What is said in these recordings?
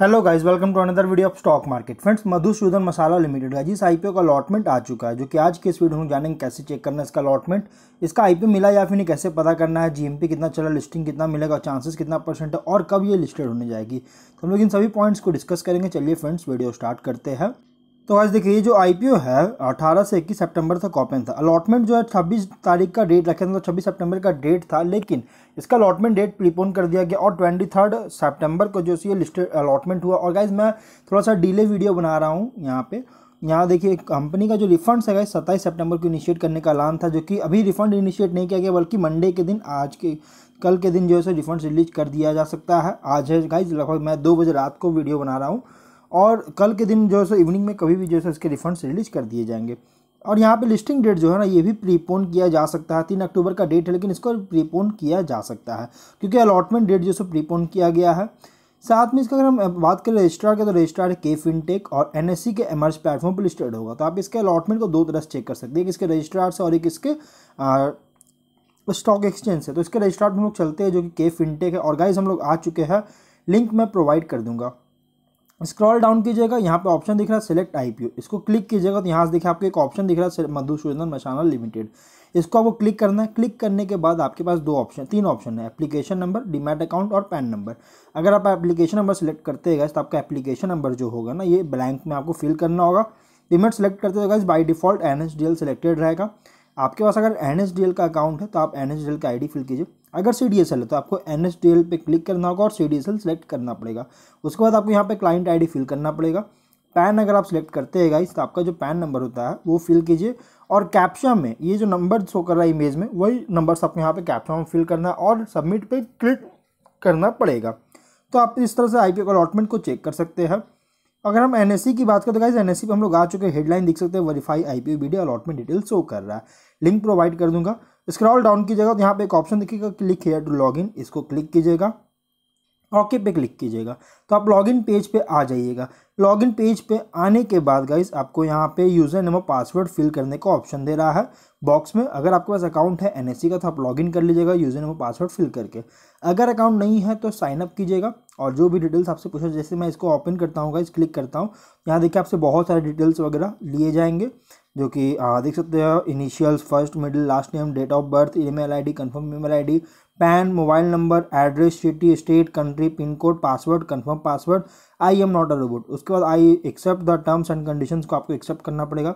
hello guys welcome to another video of stock market friends Madhusudan Masala limited का जिस IPO का allotment आ चुका है जो कि आज के इस वीडियो में जानेंगे कैसे चेक करना है इसका अलॉटमेंट इसका आईपीओ मिला या फिर नहीं कैसे पता करना है जीएमपी कितना चला लिस्टिंग कितना मिलेगा चांसेस कितना परसेंट है और कब ये लिस्टेड होने जाएगी तो हम लोग इन सभी पॉइंट्स को डिस्कस करेंगे चलिए फ्रेंड्स वीडियो स्टार्ट करते हैं तो आज देखिए ये जो ओ है 18 से 21 सितंबर तक ओपन था अलॉटमेंट जो है 26 तारीख का डेट रखा था तो 26 सितंबर का डेट था लेकिन इसका अलॉटमेंट डेट प्रीपोन कर दिया गया और 23 सितंबर को जो सी लिस्टेड अलॉटमेंट हुआ और गाइज मैं थोड़ा सा डिले वीडियो बना रहा हूँ यहाँ पे यहाँ देखिए कंपनी का जो रिफंड है सत्ताईस सेप्टेम्बर को इनिशिएट करने का ऐलान था जो कि अभी रिफंड इनिशिएट नहीं किया गया बल्कि मंडे के दिन आज के कल के दिन जो है सो रिफंड रिलीज कर दिया जा सकता है आज है गाइज लगभग मैं दो बजे रात को वीडियो बना रहा हूँ और कल के दिन जो है सो इवनिंग में कभी भी जो है इसके रिफंड्स रिलीज कर दिए जाएंगे और यहाँ पे लिस्टिंग डेट जो है ना ये भी प्रीपोन किया जा सकता है तीन अक्टूबर का डेट है लेकिन इसको प्रीपोन किया जा सकता है क्योंकि अलॉटमेंट डेट जो सो प्रीपोन किया गया है साथ में इसका अगर हम बात करें रजिस्ट्रार तो e के तो रजिस्ट्रार के फिनटेक और एन के एमर्ज प्लेटफॉर्म पर लिस्टेड होगा तो आप इसके अलॉटमेंट को दो तरह से चेक कर सकते हैं इसके रजिस्ट्रार से और एक इसके स्टॉक एक्सचेंज से तो इसके रजिस्ट्रार में हम लोग चलते हैं जो कि के फिनटेक है और गाइज हम लोग आ चुके हैं लिंक मैं प्रोवाइड कर दूंगा स्क्रॉल डाउन कीजिएगा यहाँ पे ऑप्शन दिख रहा है सिलेक्ट आईपीओ इसको क्लिक कीजिएगा तो यहाँ से देखिए आपको एक ऑप्शन दिख रहा है मधुसूदन मशाना लिमिटेड इसको आपको क्लिक करना है क्लिक करने के बाद आपके पास दो ऑप्शन तीन ऑप्शन है एप्लीकेशन नंबर डीमेट अकाउंट और पैन नंबर अगर आप एप्लीकेशन नंबर सेलेक्ट करते हैं तो आपका एप्लीकेशन नंबर जो होगा ना ये ब्लैंक में आपको फिल करना होगा डीमेट सेलेक्ट करते हो बाई डिफॉल्ट एन सेलेक्टेड रहेगा आपके पास अगर एन का अकाउंट है तो आप एन का आई फिल कीजिए अगर सी डी एस एल है तो आपको एन एस डी एल पर क्लिक करना होगा और C D S L select करना पड़ेगा उसके बाद आपको यहाँ पर क्लाइंट आई डी फिल करना पड़ेगा पैन अगर आप सिलेक्ट करते हैं गाइस तो आपका जो पैन नंबर होता है वो फिल कीजिए और कैप्शा में ये जो नंबर शो कर रहा है इमेज में वही नंबर्स आपको यहाँ पे कैप्शा में फिल करना है और सबमिट पे क्लिक करना पड़ेगा तो आप इस तरह से आई पी अलॉटमेंट को चेक कर सकते हैं अगर हम एन की बात करें तो गाइज एन पर हम लोग आ चुके हैं हेडलाइन देख सकते हैं verify I P video allotment detail show कर रहा है लिंक प्रोवाइड कर दूंगा स्क्रॉल डाउन कीजिएगा तो यहाँ पे एक ऑप्शन दिखेगा click here to log in इसको क्लिक कीजिएगा ओके पे क्लिक कीजिएगा तो आप लॉगिन पेज पे आ जाइएगा लॉगिन पेज पे आने के बाद गाइस आपको यहाँ पे यूज़र नेम और पासवर्ड फिल करने का ऑप्शन दे रहा है बॉक्स में अगर आपके पास अकाउंट है एन का तो आप लॉगिन कर लीजिएगा यूज़र नेम और पासवर्ड फिल करके अगर अकाउंट नहीं है तो साइनअप कीजिएगा और जो भी डिटेल्स आपसे पूछा जैसे मैं इसको ओपन करता हूँ गाइस क्लिक करता हूँ यहाँ देखिए आपसे बहुत सारे डिटेल्स वगैरह लिए जाएंगे जो कि देख सकते हो initials first middle last name date of birth email ID confirm email ID PAN mobile number address city state country pin code password confirm password I am not a robot उसके बाद I accept the terms and conditions को आपको accept करना पड़ेगा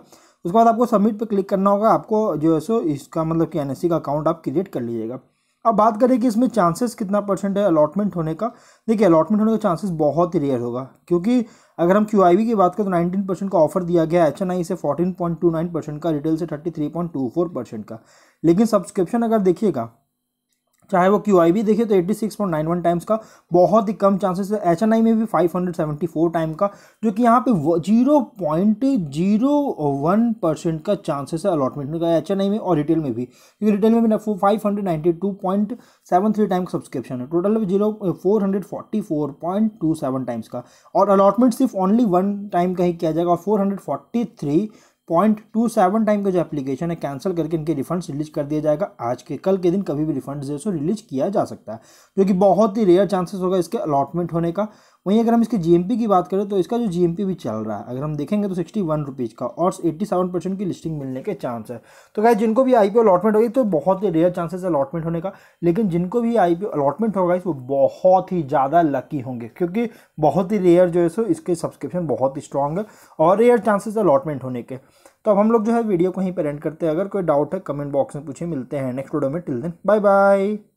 उसके बाद आपको submit पर क्लिक करना होगा आपको जो है सो इसका मतलब कि एन e का अकाउंट आप क्रिएट कर लीजिएगा अब बात करें कि इसमें चांसेस कितना परसेंट है अलॉटमेंट होने का देखिए अलॉटमेंट होने का चांसेस बहुत ही रेयर होगा क्योंकि अगर हम क्यू की बात करें तो 19 परसेंट का ऑफर दिया गया है एच एन आई से फोर्टीन परसेंट का रिटेल से फोर परसेंट का लेकिन सब्सक्रिप्शन अगर देखिएगा चाहे वो क्यू आई भी देखे तो eighty six point nine one times का बहुत ही कम चांसेस है एच एन आई में भी five hundred seventy four time का जो कि यहाँ पे zero point zero one percent का चांसेस है अलॉटमेंट का एच एन आई में और रिटेल में भी क्योंकि रिटेल में भी five hundred ninety two point seven three time का सब्सक्रिप्शन है total zero four hundred forty four point two seven times का और अलॉटमेंट सिर्फ ओनली वन टाइम का ही किया जाएगा और four hundred forty three point two seven time का जो एप्लीकेशन है कैंसिल करके इनके रिफंड्स रिलीज कर दिया जाएगा आज के कल के दिन कभी भी रिफंड जो है रिलीज किया जा सकता है जो कि बहुत ही रेयर चांसेस होगा इसके अलॉटमेंट होने का वहीं अगर हम इसके जीएमपी की बात करें तो इसका जो जीएमपी भी चल रहा है अगर हम देखेंगे तो सिक्सटी वन रुपीज़ का और एट्टी सेवन परसेंट की लिस्टिंग मिलने के चांस है तो क्या जिनको भी आई पी अलॉटमेंट होगी तो बहुत ही रेयर चांसेस है अलॉटमेंट होने का लेकिन जिनको भी आई पी अलॉटमेंट होगा इस वो बहुत ही ज़्यादा लकी होंगे क्योंकि बहुत ही रेयर जो है सो इसके सब्सक्रिप्शन बहुत ही स्ट्रॉन्ग है और रेयर चांसेस अलॉटमेंट होने के तो अब हम लोग जो है वीडियो को यहीं पर एंड करते हैं अगर कोई डाउट है कमेंट बॉक्स में पूछे मिलते हैं नेक्स्ट वीडियो में टिल दिन बाय बाय